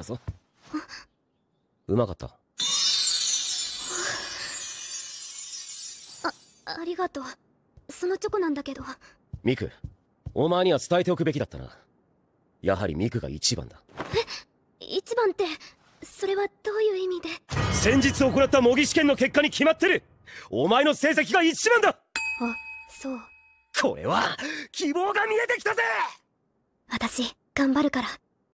ったぞうまかったあありがとうそのチョコなんだけどミクお前には伝えておくべきだったなやはりミクが一番だえ一番ってそれはどういう意味で先日行った模擬試験の結果に決まってるお前の成績が一番だあそうこれは希望が見えてきたぜ私頑張るから